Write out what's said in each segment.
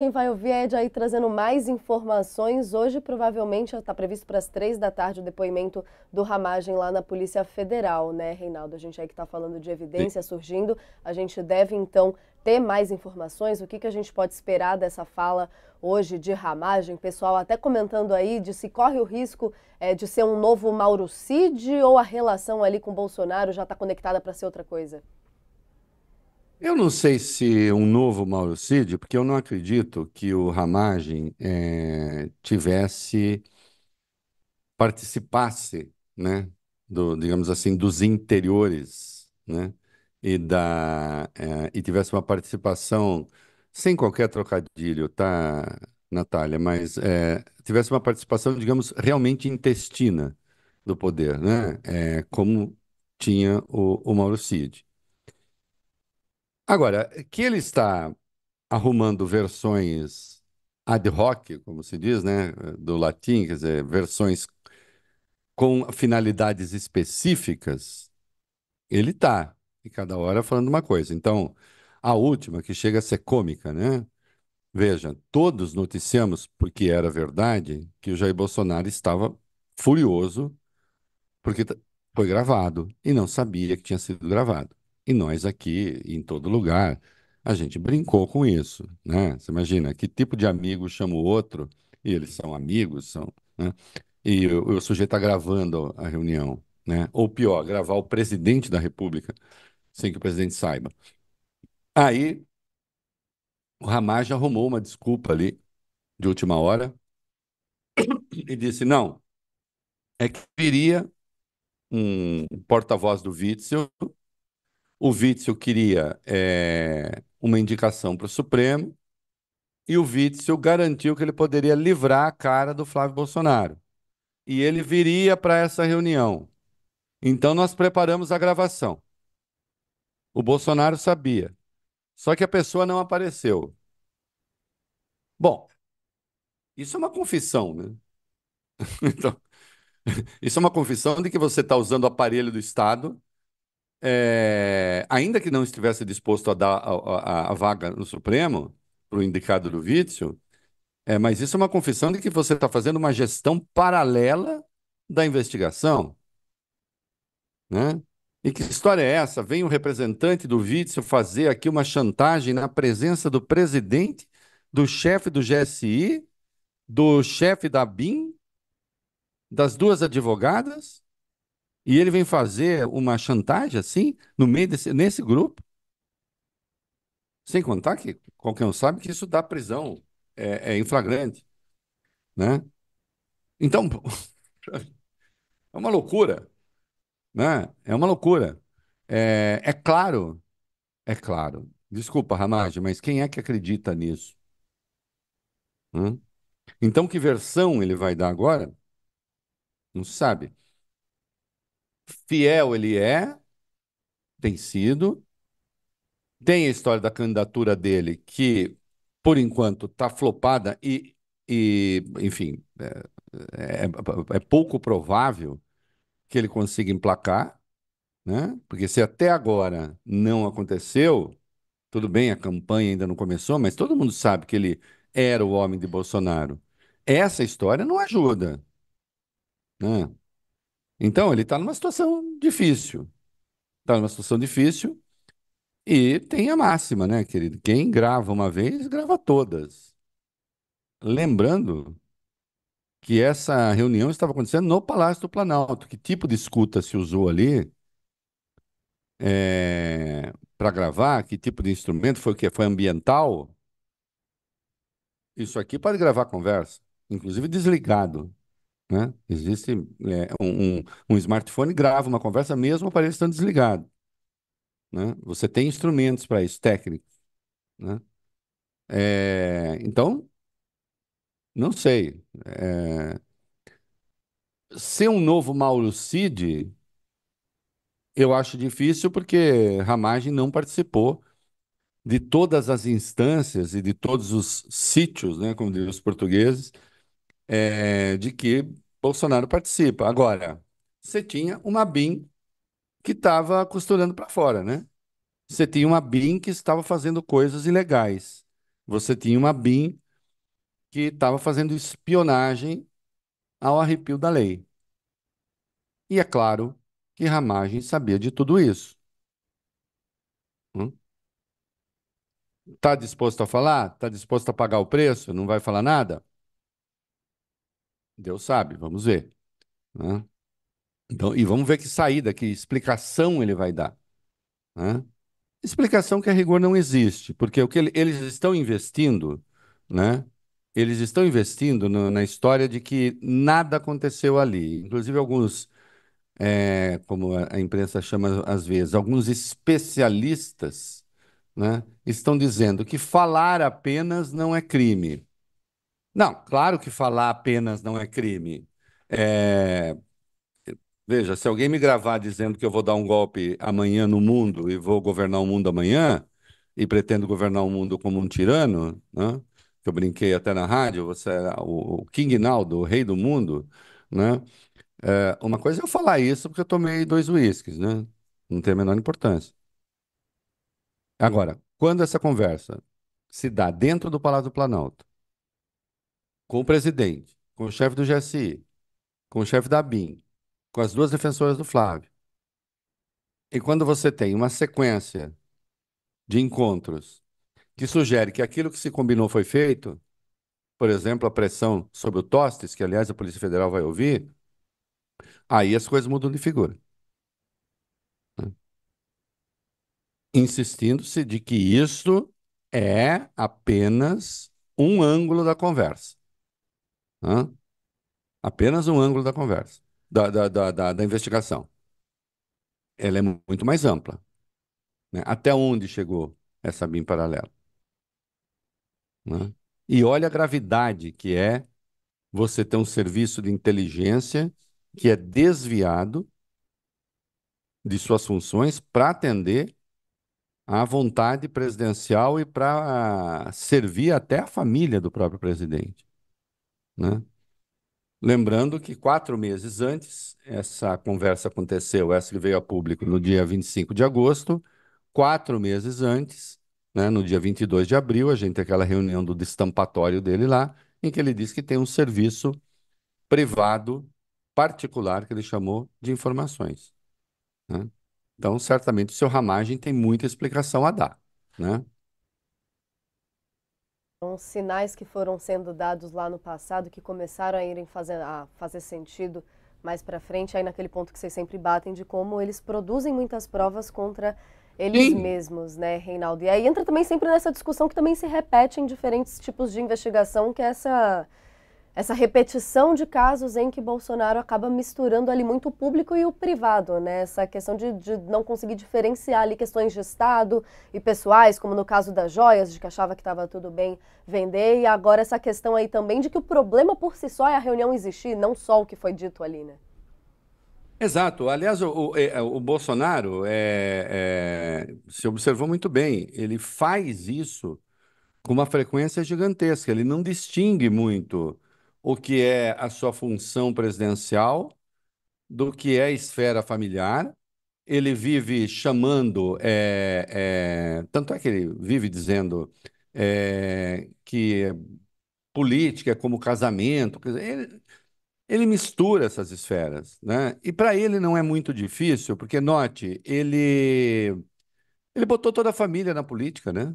Quem vai ouvir é Ed aí trazendo mais informações. Hoje, provavelmente, está previsto para as três da tarde o depoimento do Ramagem lá na Polícia Federal, né, Reinaldo? A gente aí que está falando de evidência Sim. surgindo, a gente deve, então, ter mais informações. O que, que a gente pode esperar dessa fala hoje de Ramagem? Pessoal até comentando aí de se corre o risco é, de ser um novo Mauro Cid ou a relação ali com Bolsonaro já está conectada para ser outra coisa. Eu não sei se um novo Mauro Cid, porque eu não acredito que o Ramagem eh, tivesse, participasse, né, do, digamos assim, dos interiores, né, e, da, eh, e tivesse uma participação, sem qualquer trocadilho, tá, Natália, mas eh, tivesse uma participação, digamos, realmente intestina do poder, né, como tinha o, o Mauro Cid. Agora, que ele está arrumando versões ad hoc, como se diz, né, do latim, quer dizer, versões com finalidades específicas, ele está, e cada hora falando uma coisa. Então, a última, que chega a ser cômica, né? Veja, todos noticiamos, porque era verdade, que o Jair Bolsonaro estava furioso porque foi gravado e não sabia que tinha sido gravado. E nós aqui, em todo lugar, a gente brincou com isso, né? Você imagina, que tipo de amigo chama o outro, e eles são amigos, são, né? E o, o sujeito está gravando a reunião, né? Ou pior, gravar o presidente da república, sem que o presidente saiba. Aí, o já arrumou uma desculpa ali, de última hora, e disse, não, é que viria um porta-voz do Witzel o Witzel queria é, uma indicação para o Supremo e o Witzel garantiu que ele poderia livrar a cara do Flávio Bolsonaro. E ele viria para essa reunião. Então nós preparamos a gravação. O Bolsonaro sabia. Só que a pessoa não apareceu. Bom, isso é uma confissão, né? então, isso é uma confissão de que você está usando o aparelho do Estado é, ainda que não estivesse disposto a dar a, a, a vaga no Supremo, para o indicado do vício, é, mas isso é uma confissão de que você está fazendo uma gestão paralela da investigação. Né? E que história é essa? Vem o representante do vício fazer aqui uma chantagem na presença do presidente, do chefe do GSI, do chefe da BIM, das duas advogadas? E ele vem fazer uma chantagem assim, no meio desse, nesse grupo? Sem contar que qualquer um sabe que isso dá prisão é, é em flagrante, né? Então, é uma loucura, né? É uma loucura. É, é claro, é claro. Desculpa, Ramage, mas quem é que acredita nisso? Hum? Então, que versão ele vai dar agora? Não sabe fiel ele é, tem sido. Tem a história da candidatura dele, que, por enquanto, está flopada e, e enfim, é, é, é, é pouco provável que ele consiga emplacar. Né? Porque se até agora não aconteceu, tudo bem, a campanha ainda não começou, mas todo mundo sabe que ele era o homem de Bolsonaro. Essa história não ajuda. Né? Então, ele está numa situação difícil. Está numa situação difícil e tem a máxima, né, querido? Quem grava uma vez, grava todas. Lembrando que essa reunião estava acontecendo no Palácio do Planalto. Que tipo de escuta se usou ali é, para gravar? Que tipo de instrumento? Foi o quê? Foi ambiental? Isso aqui pode gravar conversa, inclusive desligado. Né? Existe é, um, um, smartphone grava uma conversa mesmo o aparelho estando desligado. Né? Você tem instrumentos para isso, técnicos. Né? É, então, não sei. É, ser um novo Mauro Cid, eu acho difícil porque Ramagem não participou de todas as instâncias e de todos os sítios, né, como dizem os portugueses, é, de que Bolsonaro participa. Agora, você tinha uma BIM que estava costurando para fora, né? Você tinha uma BIM que estava fazendo coisas ilegais. Você tinha uma BIM que estava fazendo espionagem ao arrepio da lei. E é claro que Ramagem sabia de tudo isso. Está hum? disposto a falar? Está disposto a pagar o preço? Não vai falar nada? Deus sabe, vamos ver. Né? Então, e vamos ver que saída, que explicação ele vai dar. Né? Explicação que a rigor não existe, porque o que ele, eles estão investindo, né? Eles estão investindo no, na história de que nada aconteceu ali. Inclusive, alguns, é, como a imprensa chama às vezes, alguns especialistas né, estão dizendo que falar apenas não é crime. Não, claro que falar apenas não é crime. É... Veja, se alguém me gravar dizendo que eu vou dar um golpe amanhã no mundo e vou governar o mundo amanhã, e pretendo governar o mundo como um tirano, né? que eu brinquei até na rádio, você era é o, King Naldo, o rei do mundo, né? É, uma coisa é eu falar isso porque eu tomei dois uísques, né? Não tem a menor importância. Agora, quando essa conversa se dá dentro do Palácio do Planalto, com o presidente, com o chefe do GSI, com o chefe da BIM, com as duas defensoras do Flávio. E quando você tem uma sequência de encontros que sugere que aquilo que se combinou foi feito, por exemplo, a pressão sobre o Tostes, que aliás a Polícia Federal vai ouvir, aí as coisas mudam de figura. Né? Insistindo-se de que isso é apenas um ângulo da conversa. Hã? Apenas um ângulo da conversa, da, da, da, da, da investigação. Ela é muito mais ampla. Né? Até onde chegou essa BIM paralela? E olha a gravidade que é você ter um serviço de inteligência que é desviado de suas funções para atender à vontade presidencial e para servir até a família do próprio presidente. Né? Lembrando que quatro meses antes, essa conversa aconteceu, essa que veio a público no dia 25 de agosto, quatro meses antes, né, no dia 22 de abril, a gente tem aquela reunião do destampatório dele lá, em que ele diz que tem um serviço privado, particular, que ele chamou de informações. Né? Então, certamente, o seu Ramagem tem muita explicação a dar. Né? Então, sinais que foram sendo dados lá no passado, que começaram a irem fazer, a fazer sentido mais para frente, aí naquele ponto que vocês sempre batem de como eles produzem muitas provas contra eles Sim. mesmos, né, Reinaldo? E aí entra também sempre nessa discussão que também se repete em diferentes tipos de investigação, que é essa essa repetição de casos em que Bolsonaro acaba misturando ali muito o público e o privado, né? Essa questão de, de não conseguir diferenciar ali questões de Estado e pessoais, como no caso das joias, de que achava que estava tudo bem vender, e agora essa questão aí também de que o problema por si só é a reunião existir, não só o que foi dito ali, né? Exato. Aliás, o, o, é, o Bolsonaro é, é, se observou muito bem. Ele faz isso com uma frequência gigantesca. Ele não distingue muito o que é a sua função presidencial, do que é a esfera familiar. Ele vive chamando, é, é, tanto é que ele vive dizendo é, que política é como casamento. Ele, ele mistura essas esferas, né? E para ele não é muito difícil, porque note, ele ele botou toda a família na política, né?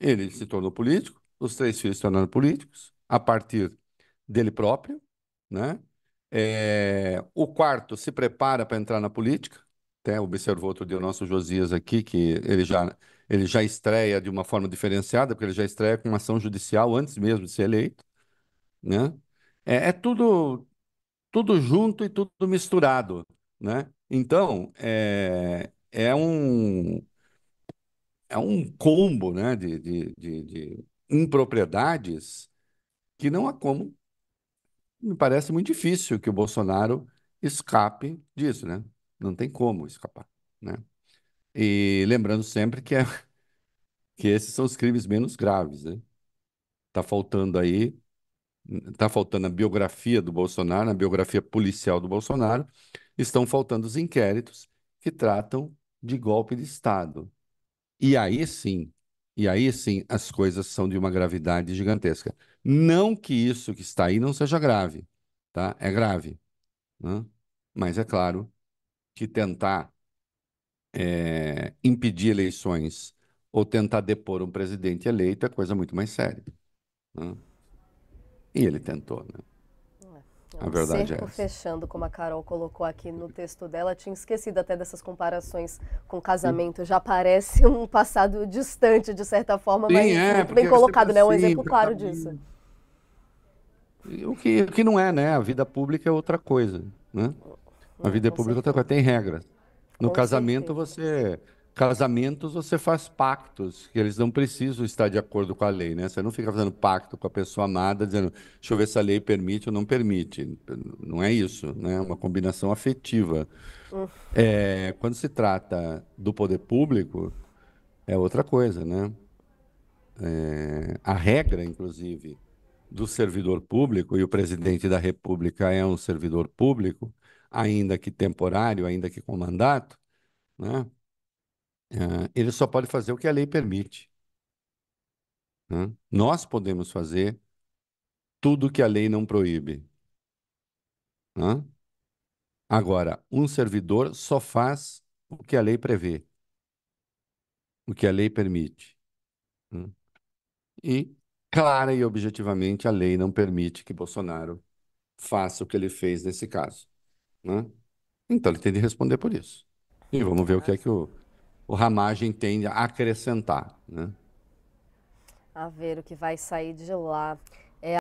Ele se tornou político, os três filhos se tornaram políticos a partir dele próprio, né? É, o quarto se prepara para entrar na política. Até né? observou outro dia o nosso Josias aqui, que ele já, ele já estreia de uma forma diferenciada, porque ele já estreia com uma ação judicial antes mesmo de ser eleito. Né? É, é tudo, tudo junto e tudo misturado. Né? Então, é, é, um, é um combo né, de, de, de, de impropriedades que não há como me parece muito difícil que o Bolsonaro escape disso, né? Não tem como escapar, né? E lembrando sempre que, é, que esses são os crimes menos graves, né? Tá faltando aí, tá faltando a biografia do Bolsonaro, a biografia policial do Bolsonaro, estão faltando os inquéritos que tratam de golpe de Estado. E aí sim, e aí sim, as coisas são de uma gravidade gigantesca. Não que isso que está aí não seja grave, tá? É grave, né? Mas é claro que tentar é, impedir eleições ou tentar depor um presidente eleito é coisa muito mais séria. Né? E ele tentou, né? Né? a verdade cerco é fechando, como a Carol colocou aqui no texto dela, tinha esquecido até dessas comparações com casamento. Já parece um passado distante, de certa forma, Sim, mas é, bem colocado, né? Um assim, exemplo claro tá disso. O que, o que não é, né? A vida pública é outra coisa, né? A é, vida pública é outra coisa, tem regras. No com casamento certeza. você Casamentos, você faz pactos, que eles não precisam estar de acordo com a lei, né? Você não fica fazendo pacto com a pessoa amada, dizendo, deixa eu ver se a lei permite ou não permite. Não é isso, né? É uma combinação afetiva. É, quando se trata do poder público, é outra coisa, né? É, a regra, inclusive, do servidor público, e o presidente da República é um servidor público, ainda que temporário, ainda que com mandato, né? Uh, ele só pode fazer o que a lei permite. Né? Nós podemos fazer tudo que a lei não proíbe. Né? Agora, um servidor só faz o que a lei prevê, o que a lei permite. Né? E, clara e objetivamente, a lei não permite que Bolsonaro faça o que ele fez nesse caso. Então, ele tem de responder por isso. E vamos ver o que é que o o Ramagem tende a acrescentar. Né? A ver o que vai sair de lá.